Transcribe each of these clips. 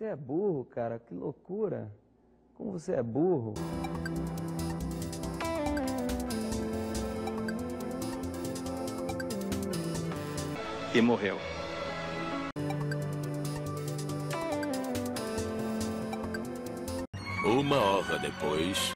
Você é burro, cara, que loucura. Como você é burro. E morreu. Uma hora depois.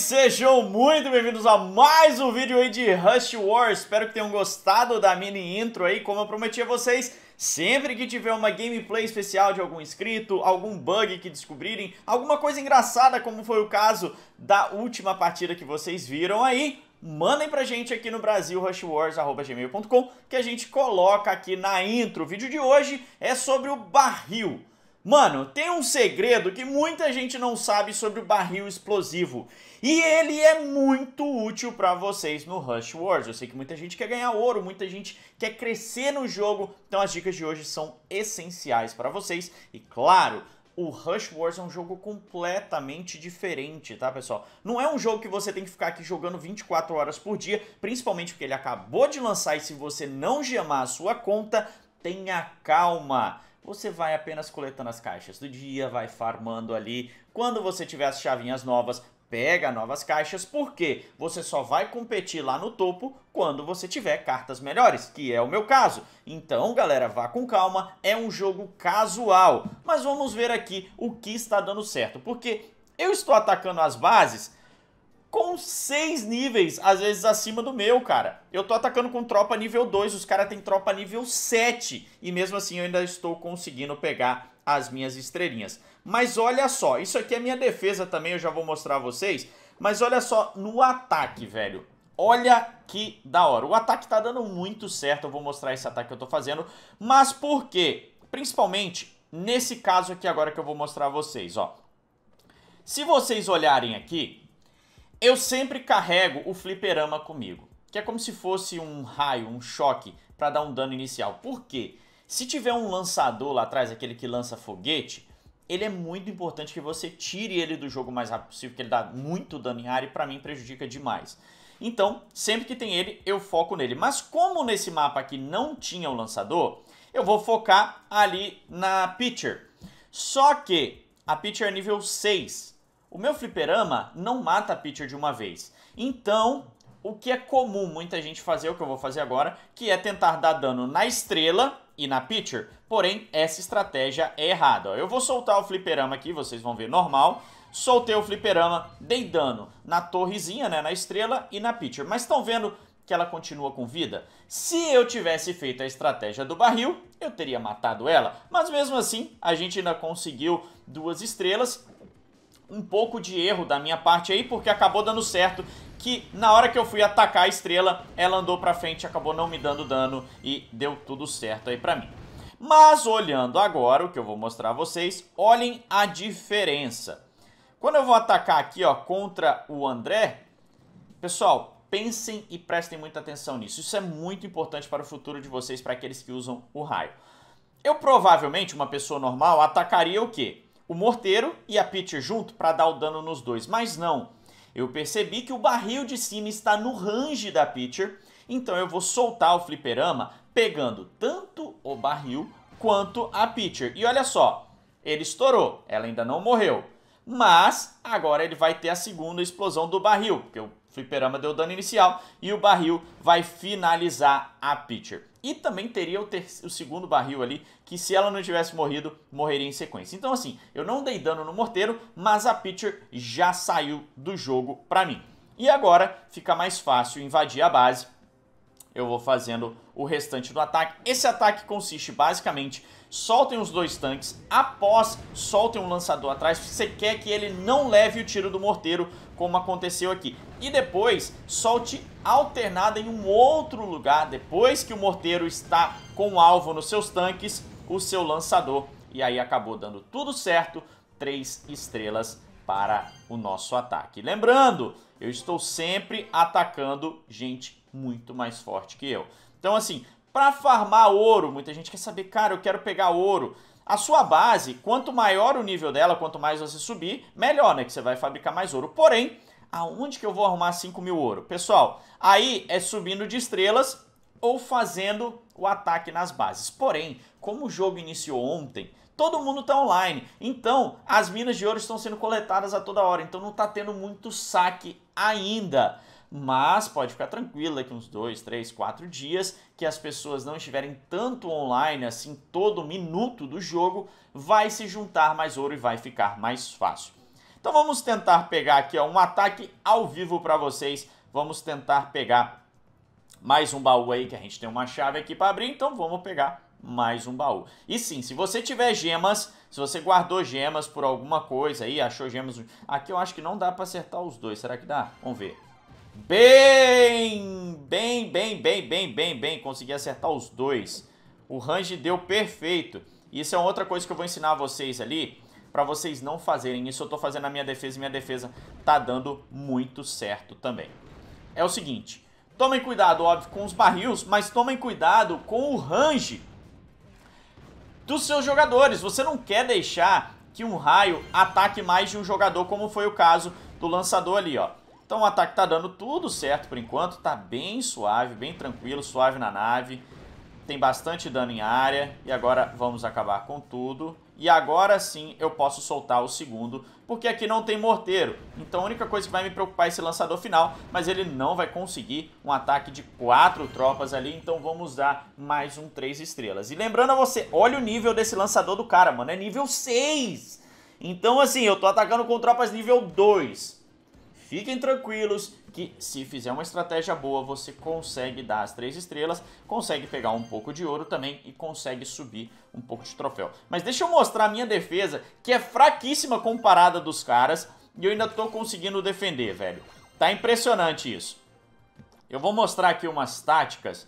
sejam muito bem-vindos a mais um vídeo aí de Rush Wars. Espero que tenham gostado da mini intro aí, como eu prometi a vocês. Sempre que tiver uma gameplay especial de algum inscrito, algum bug que descobrirem, alguma coisa engraçada como foi o caso da última partida que vocês viram aí, mandem pra gente aqui no Brasil, rushwars.gmail.com, que a gente coloca aqui na intro. O vídeo de hoje é sobre o barril. Mano, tem um segredo que muita gente não sabe sobre o barril explosivo. E ele é muito útil para vocês no Rush Wars. Eu sei que muita gente quer ganhar ouro, muita gente quer crescer no jogo. Então as dicas de hoje são essenciais para vocês. E claro, o Rush Wars é um jogo completamente diferente, tá, pessoal? Não é um jogo que você tem que ficar aqui jogando 24 horas por dia, principalmente porque ele acabou de lançar e se você não gemar a sua conta, tenha calma você vai apenas coletando as caixas do dia, vai farmando ali. Quando você tiver as chavinhas novas, pega novas caixas, porque você só vai competir lá no topo quando você tiver cartas melhores, que é o meu caso. Então, galera, vá com calma, é um jogo casual. Mas vamos ver aqui o que está dando certo, porque eu estou atacando as bases com seis níveis, às vezes acima do meu, cara. Eu tô atacando com tropa nível 2, os caras têm tropa nível 7, e mesmo assim eu ainda estou conseguindo pegar as minhas estrelinhas. Mas olha só, isso aqui é minha defesa também, eu já vou mostrar a vocês, mas olha só, no ataque, velho, Olha que da hora. O ataque tá dando muito certo. Eu vou mostrar esse ataque que eu tô fazendo. Mas por quê? Principalmente nesse caso aqui agora que eu vou mostrar a vocês, ó. Se vocês olharem aqui, eu sempre carrego o fliperama comigo, que é como se fosse um raio, um choque para dar um dano inicial. Por quê? Se tiver um lançador lá atrás, aquele que lança foguete, ele é muito importante que você tire ele do jogo o mais rápido possível, porque ele dá muito dano em área e para mim prejudica demais. Então, sempre que tem ele, eu foco nele. Mas como nesse mapa aqui não tinha o lançador, eu vou focar ali na Pitcher. Só que a Pitcher é nível 6, o meu fliperama não mata pitcher de uma vez. Então, o que é comum muita gente fazer, o que eu vou fazer agora, que é tentar dar dano na estrela e na pitcher. Porém, essa estratégia é errada. Eu vou soltar o fliperama aqui, vocês vão ver normal. Soltei o fliperama, dei dano na torrezinha, né, na estrela e na pitcher. Mas estão vendo que ela continua com vida? Se eu tivesse feito a estratégia do barril, eu teria matado ela. Mas mesmo assim, a gente ainda conseguiu duas estrelas um pouco de erro da minha parte aí, porque acabou dando certo que na hora que eu fui atacar a estrela, ela andou pra frente, acabou não me dando dano e deu tudo certo aí pra mim. Mas olhando agora, o que eu vou mostrar a vocês, olhem a diferença. Quando eu vou atacar aqui ó, contra o André, pessoal, pensem e prestem muita atenção nisso. Isso é muito importante para o futuro de vocês, para aqueles que usam o raio. Eu provavelmente, uma pessoa normal, atacaria o quê? o morteiro e a pitcher junto para dar o dano nos dois, mas não. Eu percebi que o barril de cima está no range da pitcher, então eu vou soltar o fliperama pegando tanto o barril quanto a pitcher. E olha só, ele estourou, ela ainda não morreu. Mas agora ele vai ter a segunda explosão do barril, porque o fliperama deu dano inicial e o barril vai finalizar a pitcher. E também teria o, o, segundo barril ali, que se ela não tivesse morrido, morreria em sequência. Então assim, eu não dei dano no morteiro, mas a Pitcher já saiu do jogo para mim. E agora fica mais fácil invadir a base eu vou fazendo o restante do ataque. Esse ataque consiste basicamente, soltem os dois tanques, após soltem um lançador atrás, você quer que ele não leve o tiro do morteiro, como aconteceu aqui. E depois, solte alternada em um outro lugar, depois que o morteiro está com o alvo nos seus tanques, o seu lançador. E aí acabou dando tudo certo, três estrelas para o nosso ataque. Lembrando, eu estou sempre atacando gente muito mais forte que eu. Então, assim, para farmar ouro, muita gente quer saber, cara, eu quero pegar ouro. A sua base, quanto maior o nível dela, quanto mais você subir, melhor, né? Que você vai fabricar mais ouro. Porém, aonde que eu vou arrumar 5 mil ouro? Pessoal, aí é subindo de estrelas ou fazendo o ataque nas bases. Porém, como o jogo iniciou ontem, todo mundo está online. Então, as minas de ouro estão sendo coletadas a toda hora. Então, não está tendo muito saque ainda mas pode ficar tranquilo daqui uns dois, três, quatro dias que as pessoas não estiverem tanto online assim todo minuto do jogo, vai se juntar mais ouro e vai ficar mais fácil. Então vamos tentar pegar aqui ó, um ataque ao vivo para vocês. Vamos tentar pegar mais um baú aí, que a gente tem uma chave aqui para abrir, então vamos pegar mais um baú. E sim, se você tiver gemas, se você guardou gemas por alguma coisa aí, achou gemas... Aqui eu acho que não dá para acertar os dois, será que dá? Vamos ver. Bem, bem, bem, bem, bem, bem, bem. Consegui acertar os dois. O range deu perfeito. Isso é outra coisa que eu vou ensinar a vocês ali, para vocês não fazerem. Isso eu tô fazendo na minha defesa e minha defesa tá dando muito certo também. É o seguinte, tomem cuidado, óbvio, com os barris, mas tomem cuidado com o range dos seus jogadores. Você não quer deixar que um raio ataque mais de um jogador, como foi o caso do lançador ali, ó. Então o ataque está dando tudo certo por enquanto, está bem suave, bem tranquilo, suave na nave. Tem bastante dano em área e agora vamos acabar com tudo. E agora sim eu posso soltar o segundo, porque aqui não tem morteiro. Então a única coisa que vai me preocupar é esse lançador final, mas ele não vai conseguir um ataque de quatro tropas ali, então vamos dar mais um três estrelas. E lembrando a você, olha o nível desse lançador do cara, mano, é nível 6! Então assim, eu tô atacando com tropas nível 2. Fiquem tranquilos que se fizer uma estratégia boa, você consegue dar as três estrelas, consegue pegar um pouco de ouro também e consegue subir um pouco de troféu. Mas deixa eu mostrar a minha defesa, que é fraquíssima comparada dos caras, e eu ainda tô conseguindo defender, velho. Tá impressionante isso. Eu vou mostrar aqui umas táticas.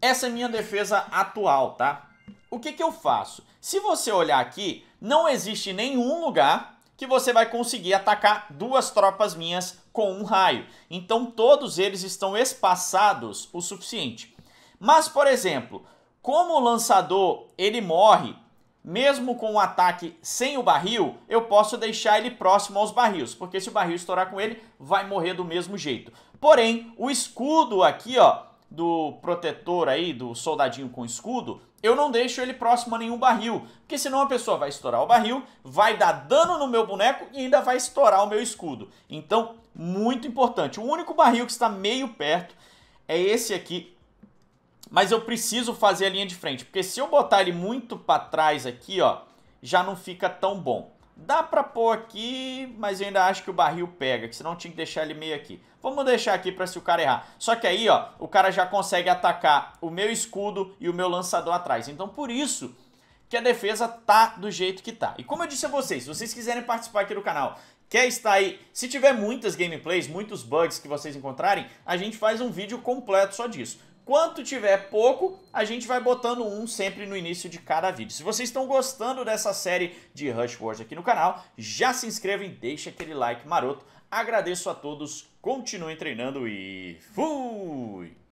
Essa é minha defesa atual, tá? O que que eu faço? Se você olhar aqui, não existe nenhum lugar que você vai conseguir atacar duas tropas minhas com um raio. Então todos eles estão espaçados o suficiente. Mas, por exemplo, como o lançador ele morre, mesmo com o um ataque sem o barril, eu posso deixar ele próximo aos barris, porque se o barril estourar com ele, vai morrer do mesmo jeito. Porém, o escudo aqui, ó, do protetor aí, do soldadinho com escudo, eu não deixo ele próximo a nenhum barril, porque senão a pessoa vai estourar o barril, vai dar dano no meu boneco e ainda vai estourar o meu escudo. Então, muito importante. O único barril que está meio perto é esse aqui, mas eu preciso fazer a linha de frente, porque se eu botar ele muito para trás aqui, ó, já não fica tão bom. Dá pra pôr aqui, mas eu ainda acho que o barril pega, que senão tinha que deixar ele meio aqui. Vamos deixar aqui pra se o cara errar. Só que aí, ó, o cara já consegue atacar o meu escudo e o meu lançador atrás. Então, por isso que a defesa tá do jeito que tá. E como eu disse a vocês, se vocês quiserem participar aqui do canal, quer estar aí, se tiver muitas gameplays, muitos bugs que vocês encontrarem, a gente faz um vídeo completo só disso. Quanto tiver pouco, a gente vai botando um sempre no início de cada vídeo. Se vocês estão gostando dessa série de Rush Wars aqui no canal, já se inscrevam e deixa aquele like maroto. Agradeço a todos, continuem treinando e fui!